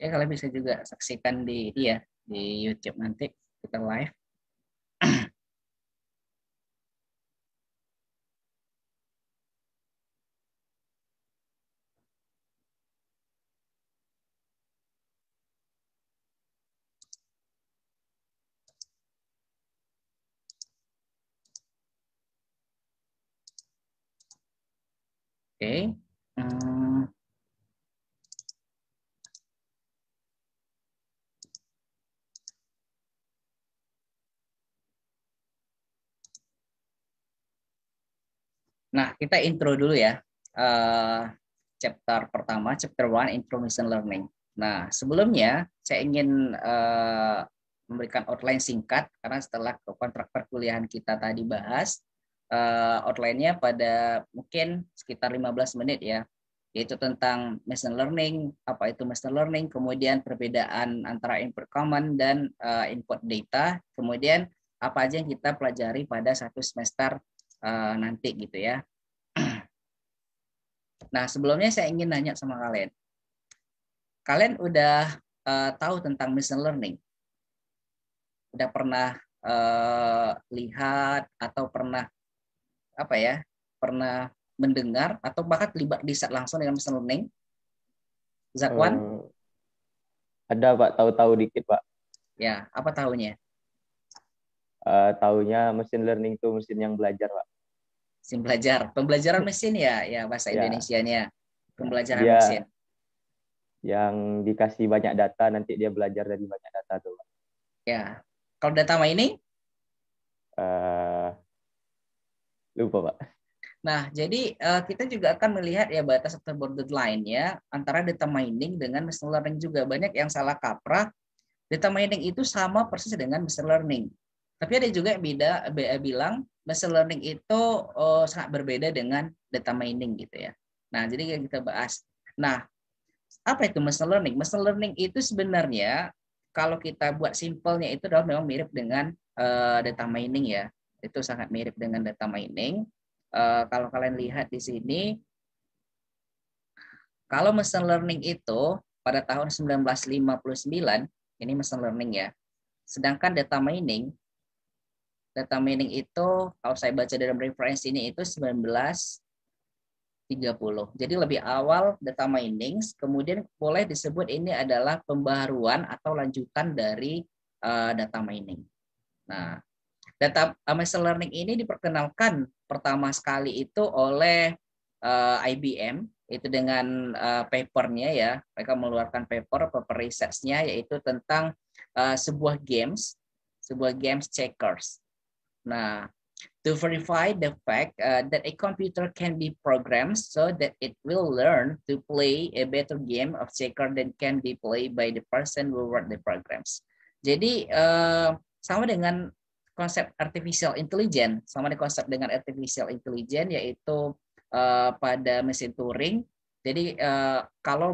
ya kalian bisa juga saksikan di ya di YouTube nanti kita live Oke, okay. Nah, kita intro dulu ya. Uh, chapter pertama, chapter one information learning. Nah, sebelumnya saya ingin uh, memberikan outline singkat karena setelah kontrak perkuliahan kita tadi bahas uh, outline-nya pada mungkin sekitar 15 menit ya yaitu tentang machine learning, apa itu machine learning, kemudian perbedaan antara input common dan uh, input data, kemudian apa aja yang kita pelajari pada satu semester uh, nanti gitu ya. Nah sebelumnya saya ingin nanya sama kalian, kalian udah uh, tahu tentang machine learning? Udah pernah uh, lihat atau pernah apa ya? Pernah mendengar atau bahkan terlibat di saat langsung dengan machine learning? Zakwan? Hmm, ada pak, tahu-tahu dikit pak. Ya, apa tahunya? uh, taunya mesin learning itu mesin yang belajar, Pak. Mesin belajar, pembelajaran mesin ya, ya bahasa ya. Indonesianya. Pembelajaran ya. mesin. Yang dikasih banyak data nanti dia belajar dari banyak data tuh, Pak. Ya. Kalau data mining? Uh, lupa, Pak. Nah, jadi uh, kita juga akan melihat ya batas atau line ya antara data mining dengan machine learning juga banyak yang salah kaprah. Data mining itu sama persis dengan machine learning. Tapi ada juga yang beda, eh, bilang machine learning itu oh, sangat berbeda dengan data mining gitu ya. Nah, jadi yang kita bahas. Nah, apa itu machine learning? Machine learning itu sebenarnya kalau kita buat simpelnya itu adalah memang mirip dengan uh, data mining ya. Itu sangat mirip dengan data mining. Uh, kalau kalian lihat di sini, kalau machine learning itu pada tahun 1959 ini machine learning ya. Sedangkan data mining data mining itu kalau saya baca dalam referensi ini itu 1930. Jadi lebih awal data mining, kemudian boleh disebut ini adalah pembaruan atau lanjutan dari uh, data mining. Nah, data uh, machine learning ini diperkenalkan pertama sekali itu oleh uh, eh, IBM itu dengan uh, papernya ya mereka mengeluarkan paper paper researchnya yaitu tentang uh, sebuah games sebuah games checkers Nah, to verify the fact uh, that a computer can be programmed so that it will learn to play a better game of checker than can be played by the person who wrote the programs. Jadi uh, sama dengan konsep artificial intelligence, sama dengan konsep dengan artificial intelligence yaitu uh, pada mesin Turing. Jadi uh, kalau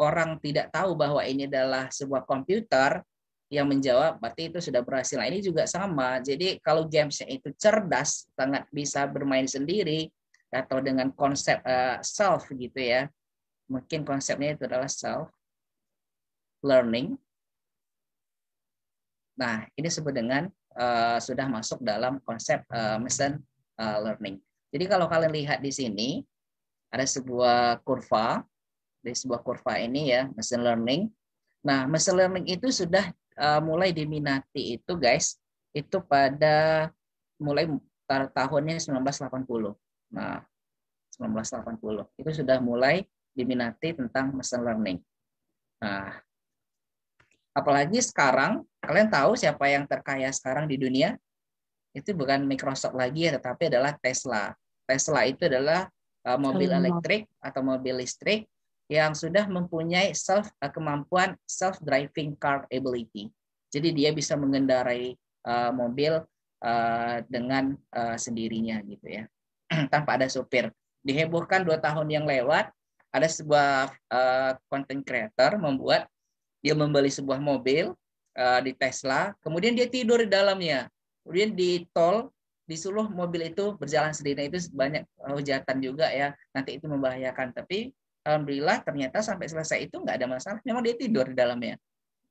orang tidak tahu bahwa ini adalah sebuah komputer, yang menjawab berarti itu sudah berhasil. Nah, ini juga sama. Jadi kalau gamesnya itu cerdas, sangat bisa bermain sendiri atau dengan konsep uh, self gitu ya. Mungkin konsepnya itu adalah self learning. Nah, ini disebut dengan uh, sudah masuk dalam konsep uh, machine uh, learning. Jadi kalau kalian lihat di sini ada sebuah kurva, di sebuah kurva ini ya machine learning. Nah, machine learning itu sudah uh, mulai diminati itu guys itu pada mulai tahunnya 1980. Nah, 1980 itu sudah mulai diminati tentang machine learning. Nah, apalagi sekarang kalian tahu siapa yang terkaya sekarang di dunia? Itu bukan Microsoft lagi ya, tetapi adalah Tesla. Tesla itu adalah uh, mobil elektrik atau mobil listrik yang sudah mempunyai self eh, kemampuan self driving car ability. Jadi dia bisa mengendarai uh, mobil uh, dengan uh, sendirinya gitu ya, tanpa ada sopir. Dihebohkan dua tahun yang lewat, ada sebuah uh, content creator membuat dia membeli sebuah mobil uh, di Tesla, kemudian dia tidur di dalamnya, kemudian di tol disuruh mobil itu berjalan sendiri. Itu banyak hujatan juga ya, nanti itu membahayakan. Tapi alhamdulillah ternyata sampai selesai itu nggak ada masalah. Memang dia tidur di dalamnya.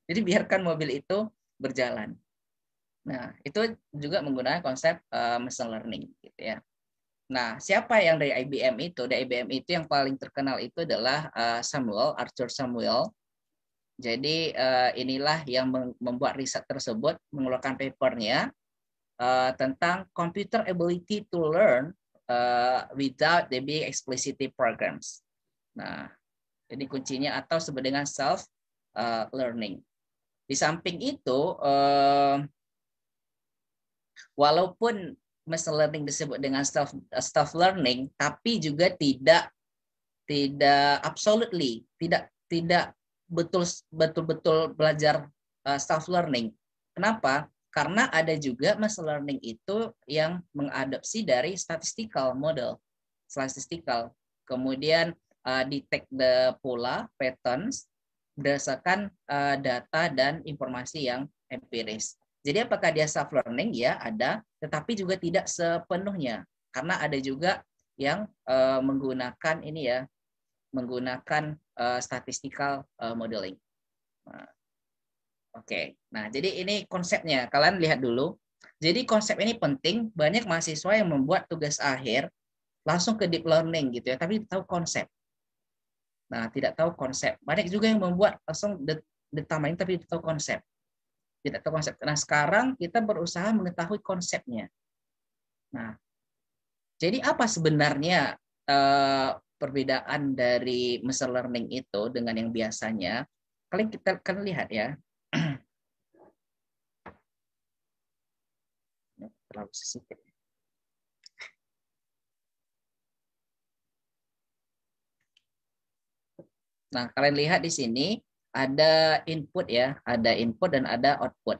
Jadi biarkan mobil itu berjalan. Nah, itu juga menggunakan konsep uh, machine learning gitu ya. Nah, siapa yang dari IBM itu? Dari IBM itu yang paling terkenal itu adalah uh, Samuel, Arthur Samuel. Jadi uh, inilah yang membuat riset tersebut, mengeluarkan papernya uh, tentang computer ability to learn uh, without the big explicit programs. Nah, ini kuncinya atau sebut dengan self uh, learning. Di samping itu, uh, walaupun machine learning disebut dengan self uh, self learning, tapi juga tidak tidak absolutely, tidak tidak betul betul betul belajar self learning. Kenapa? Karena ada juga machine learning itu yang mengadopsi dari statistical model, statistical. Kemudian uh, detect the pola patterns berdasarkan uh, data dan informasi yang empiris. Jadi apakah dia self learning? Ya ada, tetapi juga tidak sepenuhnya karena ada juga yang uh, menggunakan ini ya, menggunakan uh, statistical uh, modeling. Nah, oke, okay. nah jadi ini konsepnya. Kalian lihat dulu. Jadi konsep ini penting. Banyak mahasiswa yang membuat tugas akhir langsung ke deep learning gitu ya, tapi tahu konsep. Nah, tidak tahu konsep. Banyak juga yang membuat langsung ditambahin tapi tidak tahu konsep. Tidak tahu konsep. Nah, sekarang kita berusaha mengetahui konsepnya. Nah, jadi apa sebenarnya uh, perbedaan dari machine learning itu dengan yang biasanya? Kalian kita kan lihat ya. Terlalu sedikit. Nah, kalian lihat di sini ada input ya, ada input dan ada output.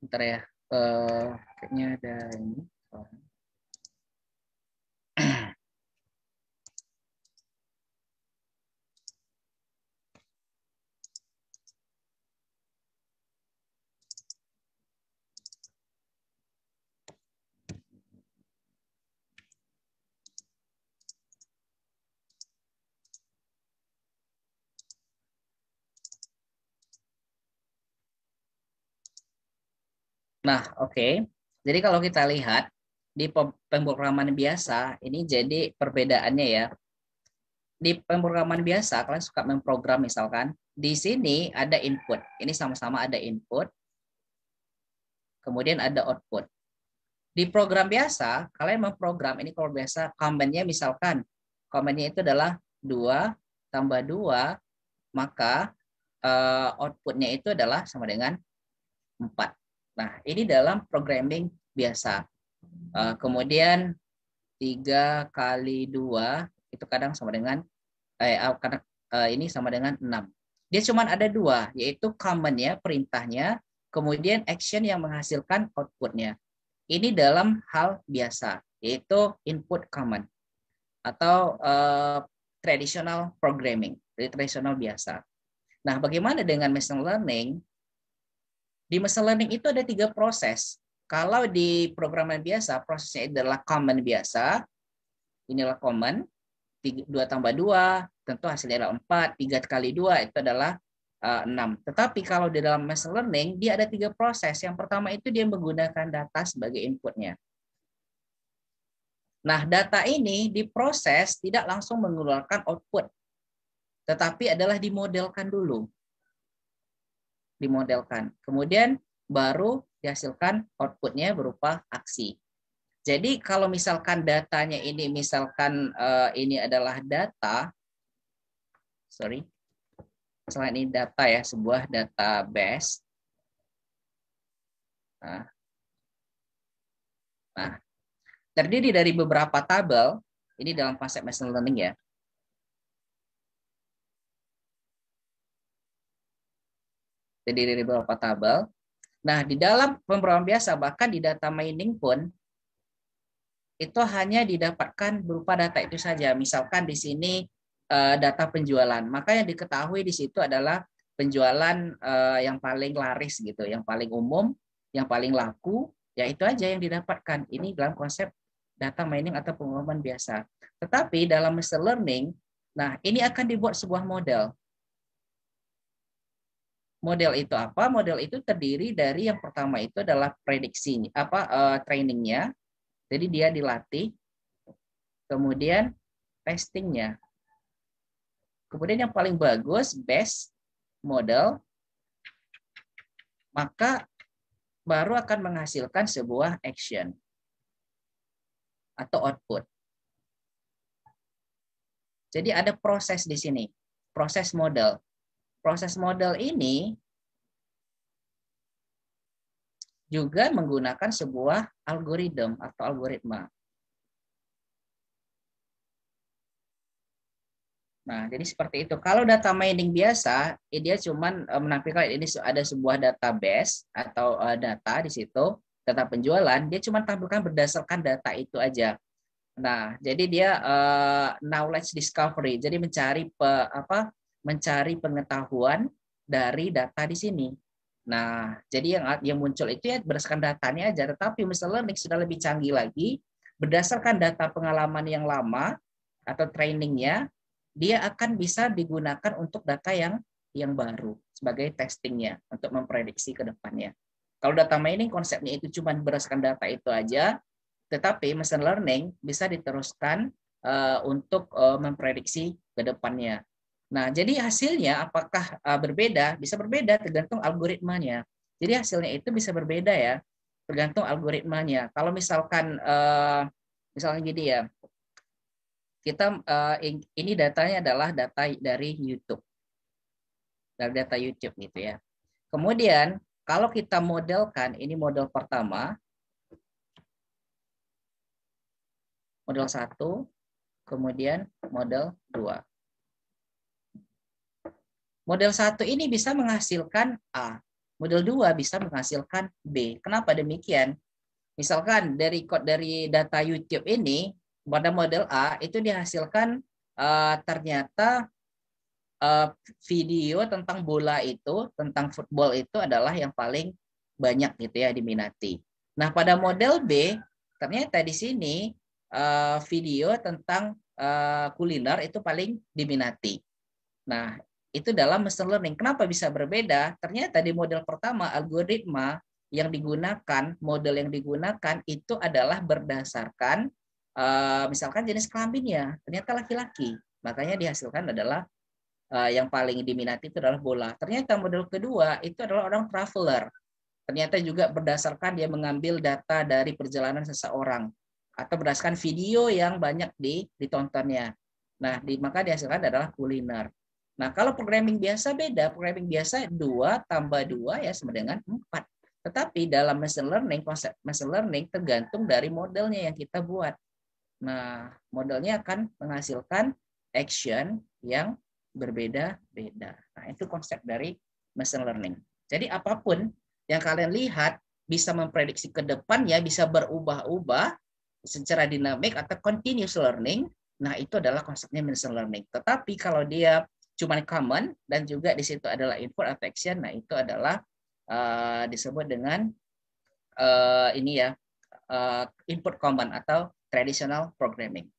Bentar ya, uh, kayaknya ada ini. Oh. Nah, oke. Okay. Jadi kalau kita lihat di pemrograman biasa, ini jadi perbedaannya ya. Di pemrograman biasa, kalian suka memprogram misalkan. Di sini ada input. Ini sama-sama ada input. Kemudian ada output. Di program biasa, kalian memprogram. Ini kalau biasa, komennya misalkan. Komennya itu adalah 2 tambah 2, maka eh, outputnya itu adalah sama dengan 4. Nah, ini dalam programming biasa. Eh, kemudian 3 kali 2 itu kadang sama dengan eh, eh ini sama dengan 6. Dia cuma ada dua, yaitu command ya, perintahnya, kemudian action yang menghasilkan outputnya. Ini dalam hal biasa, yaitu input command atau uh, traditional programming, jadi tradisional biasa. Nah, bagaimana dengan machine learning? Di machine learning itu ada tiga proses. Kalau di programan biasa, prosesnya adalah common biasa. Inilah common. 2 tambah 2, tentu hasilnya adalah 4. 3 kali 2 itu adalah 6. Eh, tetapi kalau di dalam machine learning, dia ada tiga proses. Yang pertama itu dia menggunakan data sebagai inputnya. Nah, data ini diproses tidak langsung mengeluarkan output, tetapi adalah dimodelkan dulu dimodelkan. Kemudian baru dihasilkan outputnya berupa aksi. Jadi kalau misalkan datanya ini misalkan uh, ini adalah data, sorry, selain ini data ya sebuah database. Nah, nah terdiri dari beberapa tabel. Ini dalam konsep machine learning ya. terdiri dari beberapa tabel. Nah, di dalam pemrograman biasa, bahkan di data mining pun, itu hanya didapatkan berupa data itu saja. Misalkan di sini eh, data penjualan. Maka yang diketahui di situ adalah penjualan eh, yang paling laris gitu, yang paling umum, yang paling laku, ya itu aja yang didapatkan. Ini dalam konsep data mining atau pengumuman biasa. Tetapi dalam machine learning, nah ini akan dibuat sebuah model model itu apa? Model itu terdiri dari yang pertama itu adalah prediksi apa uh, trainingnya. Jadi dia dilatih. Kemudian testingnya. Kemudian yang paling bagus best model maka baru akan menghasilkan sebuah action atau output. Jadi ada proses di sini, proses model proses model ini juga menggunakan sebuah algoritma atau algoritma. Nah, jadi seperti itu. Kalau data mining biasa, eh, dia cuma eh, menampilkan ini ada sebuah database atau eh, data di situ, data penjualan, dia cuma tampilkan berdasarkan data itu aja. Nah, jadi dia uh, knowledge discovery, jadi mencari pe, apa mencari pengetahuan dari data di sini. Nah, jadi yang yang muncul itu ya berdasarkan datanya aja. Tetapi machine learning sudah lebih canggih lagi, berdasarkan data pengalaman yang lama atau trainingnya, dia akan bisa digunakan untuk data yang yang baru sebagai testingnya untuk memprediksi ke depannya. Kalau data mining konsepnya itu cuma berdasarkan data itu aja, tetapi machine learning bisa diteruskan uh, untuk uh, memprediksi ke depannya Nah, jadi hasilnya apakah e, berbeda? Bisa berbeda tergantung algoritmanya. Jadi hasilnya itu bisa berbeda ya, tergantung algoritmanya. Kalau misalkan e, misalnya gini ya, kita e, ini datanya adalah data dari YouTube, dari data YouTube gitu ya. Kemudian kalau kita modelkan, ini model pertama, model satu, kemudian model dua. Model satu ini bisa menghasilkan A. Model dua bisa menghasilkan B. Kenapa demikian? Misalkan dari code dari data YouTube ini pada model A itu dihasilkan uh, ternyata uh, video tentang bola itu, tentang football itu adalah yang paling banyak gitu ya diminati. Nah, pada model B ternyata di sini uh, video tentang uh, kuliner itu paling diminati. Nah, itu dalam machine learning. Kenapa bisa berbeda? Ternyata di model pertama algoritma yang digunakan, model yang digunakan itu adalah berdasarkan eh, misalkan jenis kelaminnya. Ternyata laki-laki. Makanya dihasilkan adalah eh, yang paling diminati itu adalah bola. Ternyata model kedua itu adalah orang traveler. Ternyata juga berdasarkan dia mengambil data dari perjalanan seseorang atau berdasarkan video yang banyak ditontonnya. Nah, di, maka dihasilkan adalah kuliner. Nah, kalau programming biasa beda. Programming biasa 2 tambah 2 ya sama dengan 4. Tetapi dalam machine learning, konsep machine learning tergantung dari modelnya yang kita buat. Nah, modelnya akan menghasilkan action yang berbeda-beda. Nah, itu konsep dari machine learning. Jadi apapun yang kalian lihat bisa memprediksi ke depan ya bisa berubah-ubah secara dinamik atau continuous learning. Nah, itu adalah konsepnya machine learning. Tetapi kalau dia cuman common dan juga di situ adalah input atau action. Nah, itu adalah uh, disebut dengan uh, ini ya, uh, eh, input common atau traditional programming.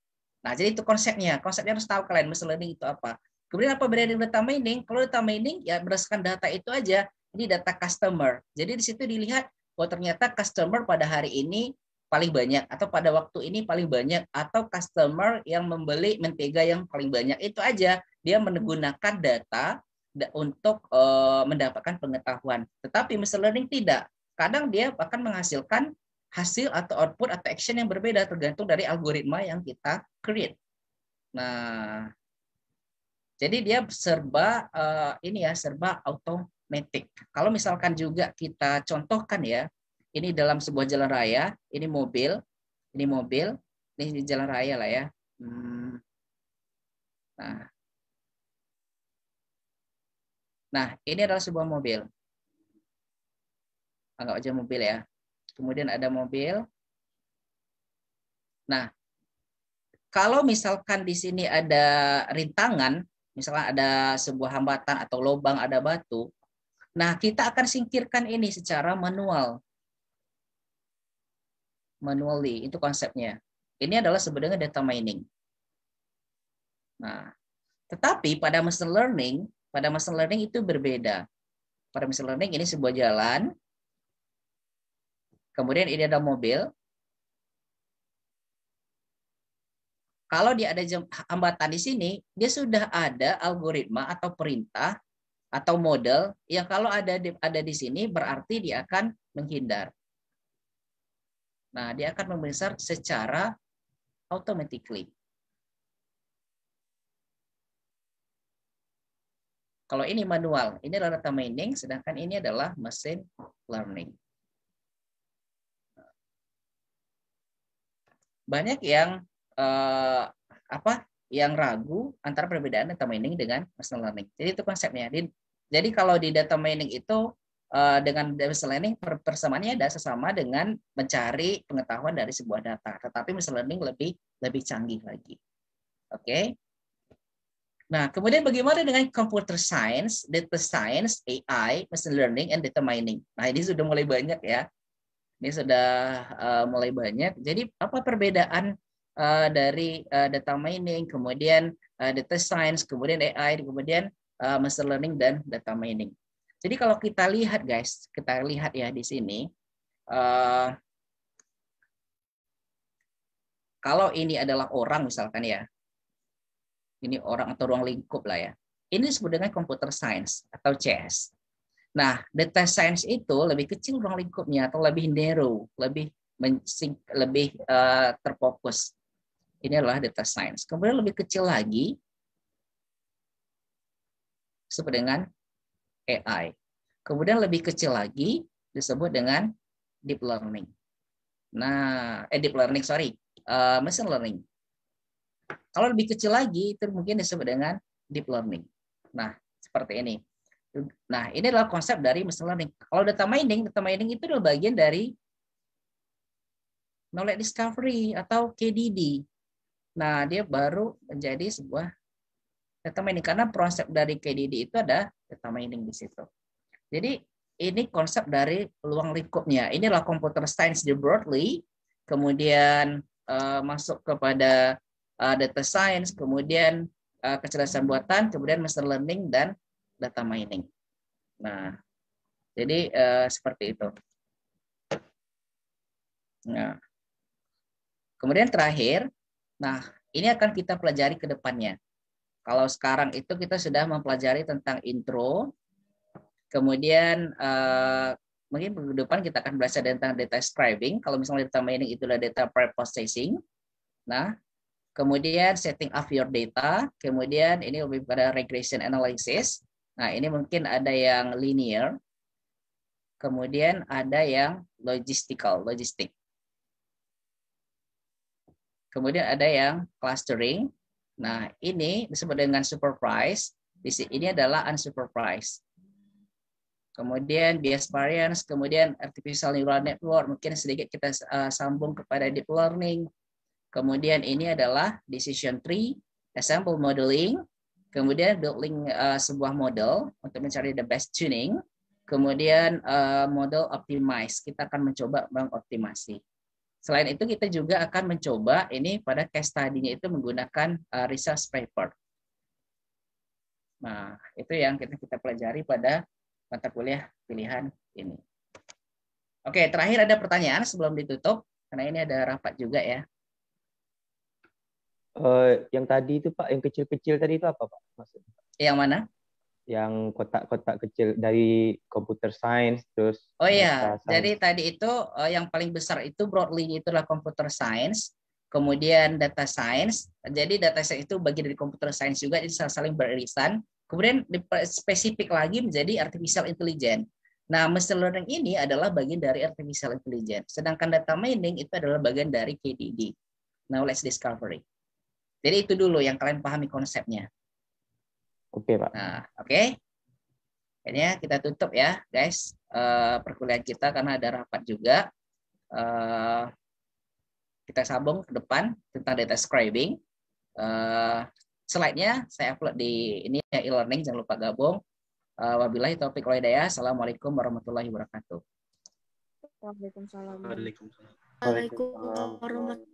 Nah, jadi itu konsepnya. Konsepnya harus tahu kalian machine learning itu apa. Kemudian apa bedanya dengan data mining? Kalau data mining ya berdasarkan data itu aja. Ini data customer. Jadi di situ dilihat bahwa oh ternyata customer pada hari ini paling banyak atau pada waktu ini paling banyak atau customer yang membeli mentega yang paling banyak itu aja dia menggunakan data untuk eh, mendapatkan pengetahuan. Tetapi machine learning tidak. Kadang dia akan menghasilkan hasil atau output atau action yang berbeda tergantung dari algoritma yang kita create. Nah, jadi dia serba eh, ini ya serba automatic. Kalau misalkan juga kita contohkan ya ini dalam sebuah jalan raya, ini mobil, ini mobil, ini di jalan raya lah ya. Hmm. Nah. nah, ini adalah sebuah mobil. Anggap aja mobil ya. Kemudian ada mobil. Nah, kalau misalkan di sini ada rintangan, misalnya ada sebuah hambatan atau lubang, ada batu, nah kita akan singkirkan ini secara manual manually. Itu konsepnya. Ini adalah sebenarnya data mining. Nah, tetapi pada machine learning, pada machine learning itu berbeda. Pada machine learning ini sebuah jalan, kemudian ini ada mobil. Kalau dia ada hambatan di sini, dia sudah ada algoritma atau perintah atau model yang kalau ada di, ada di sini berarti dia akan menghindar. Nah, dia akan membesar secara automatically. Kalau ini manual, ini adalah data mining, sedangkan ini adalah mesin learning. Banyak yang eh, apa? Yang ragu antara perbedaan data mining dengan machine learning. Jadi itu konsepnya. Jadi kalau di data mining itu Eh, dengan machine learning persamaannya ada sesama dengan mencari pengetahuan dari sebuah data, tetapi machine learning lebih lebih canggih lagi. Oke. Okay? Nah, kemudian bagaimana dengan computer science, data science, AI, machine learning, and data mining? Nah, ini sudah mulai banyak ya. Ini sudah uh, mulai banyak. Jadi, apa perbedaan uh, dari uh, data mining, kemudian uh, data science, kemudian AI, kemudian uh, machine learning, dan data mining? Jadi kalau kita lihat guys, kita lihat ya di sini. Uh, kalau ini adalah orang misalkan ya, ini orang atau ruang lingkup lah ya. Ini sebenarnya computer science atau CS. Nah, data science itu lebih kecil ruang lingkupnya atau lebih narrow, lebih lebih uh, terfokus. Ini adalah data science. Kemudian lebih kecil lagi, sebenarnya AI. Kemudian lebih kecil lagi disebut dengan deep learning. Nah, eh, deep learning sorry, uh, machine learning. Kalau lebih kecil lagi itu mungkin disebut dengan deep learning. Nah, seperti ini. Nah, ini adalah konsep dari machine learning. Kalau data mining, data mining itu adalah bagian dari knowledge discovery atau KDD. Nah, dia baru menjadi sebuah data mining karena proses dari KDD itu ada data mining di situ. Jadi ini konsep dari peluang lingkupnya. Inilah computer science di broadly, kemudian uh, masuk kepada uh, data science, kemudian uh, kecerdasan buatan, kemudian machine learning dan data mining. Nah, jadi uh, seperti itu. Nah, kemudian terakhir, nah ini akan kita pelajari ke depannya. Kalau sekarang itu kita sudah mempelajari tentang intro, kemudian uh, mungkin minggu depan kita akan belajar tentang data scribing. Kalau misalnya data mining itulah data preprocessing. Nah, kemudian setting up your data, kemudian ini lebih pada regression analysis. Nah, ini mungkin ada yang linear, kemudian ada yang logistical, logistik. Kemudian ada yang clustering, Nah, ini disebut dengan supervised. Di sini ini adalah unsupervised. Kemudian bias variance, kemudian artificial neural network, mungkin sedikit kita uh, sambung kepada deep learning. Kemudian ini adalah decision tree, example modeling, kemudian building uh, sebuah model untuk mencari the best tuning, kemudian uh, model optimize. Kita akan mencoba mengoptimasi. Selain itu kita juga akan mencoba ini pada case study itu menggunakan uh, research paper. Nah, itu yang kita kita pelajari pada mata kuliah pilihan ini. Oke, terakhir ada pertanyaan sebelum ditutup karena ini ada rapat juga ya. Uh, yang tadi itu Pak, yang kecil-kecil tadi itu apa Pak maksudnya? Yang mana? yang kotak-kotak kecil dari computer science terus oh ya jadi tadi itu uh, yang paling besar itu broadly itulah computer science kemudian data science jadi data science itu bagi dari computer science juga jadi saling beririsan kemudian spesifik lagi menjadi artificial intelligence nah machine learning ini adalah bagian dari artificial intelligence sedangkan data mining itu adalah bagian dari KDD knowledge discovery jadi itu dulu yang kalian pahami konsepnya Oke, okay, Pak. Nah, oke. Okay. kita tutup ya, guys, uh, perkuliahan kita karena ada rapat juga. Uh, kita sambung ke depan tentang data scribing. Uh, Slide-nya saya upload di ini ya e-learning, jangan lupa gabung. Uh, wabillahi topik wal Assalamualaikum warahmatullahi wabarakatuh. Waalaikumsalam. Waalaikumsalam. Waalaikumsalam.